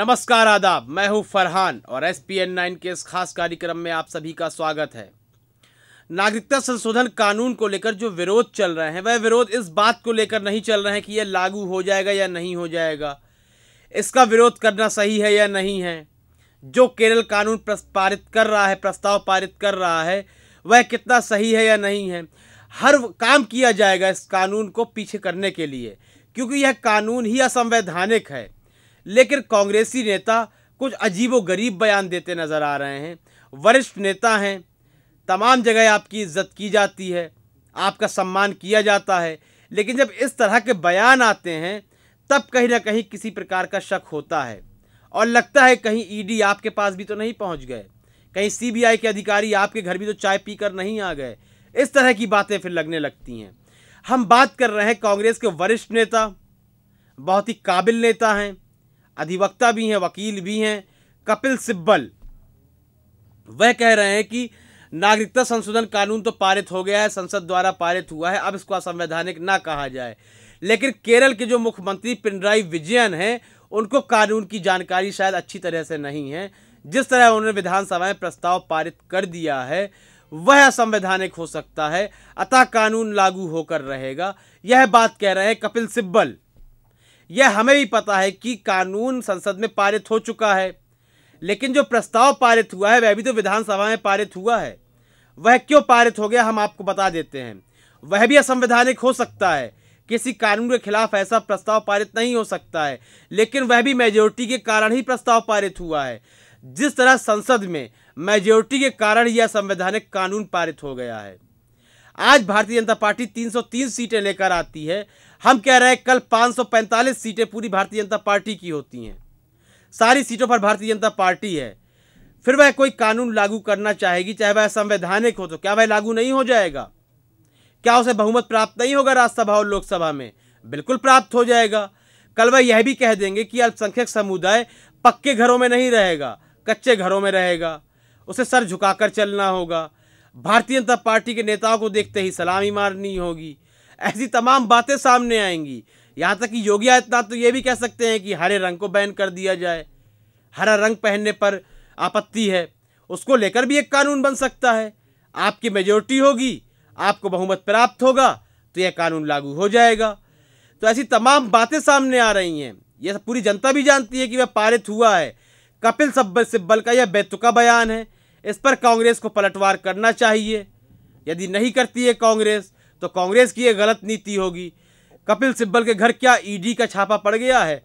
नमस्कार आदाब मैं हूं फरहान और एस पी एन नाइन के इस खास कार्यक्रम में आप सभी का स्वागत है नागरिकता संशोधन कानून को लेकर जो विरोध चल रहे हैं वह विरोध इस बात को लेकर नहीं चल रहे हैं कि यह लागू हो जाएगा या नहीं हो जाएगा इसका विरोध करना सही है या नहीं है जो केरल कानून पारित कर रहा है प्रस्ताव पारित कर रहा है वह कितना सही है या नहीं है हर काम किया जाएगा इस कानून को पीछे करने के लिए क्योंकि यह कानून ही असंवैधानिक है लेकिन कांग्रेसी नेता कुछ अजीब गरीब बयान देते नज़र आ रहे हैं वरिष्ठ नेता हैं तमाम जगह आपकी इज्जत की जाती है आपका सम्मान किया जाता है लेकिन जब इस तरह के बयान आते हैं तब कहीं ना कहीं किसी प्रकार का शक होता है और लगता है कहीं ईडी आपके पास भी तो नहीं पहुंच गए कहीं सीबीआई के अधिकारी आपके घर भी तो चाय पीकर नहीं आ गए इस तरह की बातें फिर लगने लगती हैं हम बात कर रहे हैं कांग्रेस के वरिष्ठ नेता बहुत ही काबिल नेता हैं अधिवक्ता भी हैं वकील भी हैं कपिल सिब्बल वह कह रहे हैं कि नागरिकता संशोधन कानून तो पारित हो गया है संसद द्वारा पारित हुआ है अब इसको असंवैधानिक ना कहा जाए लेकिन केरल के जो मुख्यमंत्री पिनराई विजयन हैं उनको कानून की जानकारी शायद अच्छी तरह से नहीं है जिस तरह उन्होंने विधानसभा में प्रस्ताव पारित कर दिया है वह असंवैधानिक हो सकता है अतः कानून लागू होकर रहेगा यह बात कह रहे हैं कपिल सिब्बल यह हमें भी पता है कि कानून संसद में पारित हो चुका है लेकिन जो प्रस्ताव पारित हुआ है वह भी तो विधानसभा में पारित हुआ है वह क्यों पारित हो गया हम आपको बता देते हैं वह भी असंवैधानिक हो सकता है किसी कानून के खिलाफ ऐसा प्रस्ताव पारित नहीं हो सकता है लेकिन वह भी मेजोरिटी के कारण ही प्रस्ताव पारित हुआ है जिस तरह संसद में मेजोरिटी के कारण यह संवैधानिक कानून पारित हो गया है आज भारतीय जनता पार्टी 303 सीटें लेकर आती है हम कह रहे हैं कल 545 सीटें पूरी भारतीय जनता पार्टी की होती हैं सारी सीटों पर भारतीय जनता पार्टी है फिर वह कोई कानून लागू करना चाहेगी चाहे वह संवैधानिक हो तो क्या वह लागू नहीं हो जाएगा क्या उसे बहुमत प्राप्त नहीं होगा राज्यसभा और लोकसभा में बिल्कुल प्राप्त हो जाएगा कल वह यह भी कह देंगे कि अल्पसंख्यक समुदाय पक्के घरों में नहीं रहेगा कच्चे घरों में रहेगा उसे सर झुकाकर चलना होगा भारतीय जनता पार्टी के नेताओं को देखते ही सलामी मारनी होगी ऐसी तमाम बातें सामने आएंगी यहाँ तक कि योगी आदित्यनाथ तो ये भी कह सकते हैं कि हरे रंग को बैन कर दिया जाए हरा रंग पहनने पर आपत्ति है उसको लेकर भी एक कानून बन सकता है आपकी मेजोरिटी होगी आपको बहुमत प्राप्त होगा तो यह कानून लागू हो जाएगा तो ऐसी तमाम बातें सामने आ रही हैं यह पूरी जनता भी जानती है कि वह पारित हुआ है कपिल सब्बल सिब्बल का यह बेतुका बयान है इस पर कांग्रेस को पलटवार करना चाहिए यदि नहीं करती है कांग्रेस तो कांग्रेस की ये गलत नीति होगी कपिल सिब्बल के घर क्या ईडी e का छापा पड़ गया है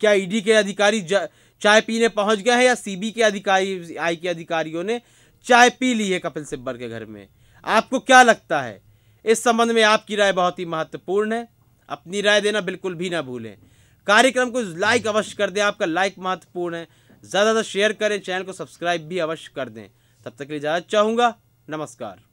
क्या ईडी e के अधिकारी चाय पीने पहुंच गए हैं या सीबी के अधिकारी आई के अधिकारियों ने चाय पी ली है कपिल सिब्बल के घर में आपको क्या लगता है इस संबंध में आपकी राय बहुत ही महत्वपूर्ण है अपनी राय देना बिल्कुल भी ना भूलें कार्यक्रम को लाइक अवश्य कर दें आपका लाइक महत्वपूर्ण है ज़्यादा ज़्यादा शेयर करें चैनल को सब्सक्राइब भी अवश्य कर दें तब तक के लिए इजाज़त चाहूँगा नमस्कार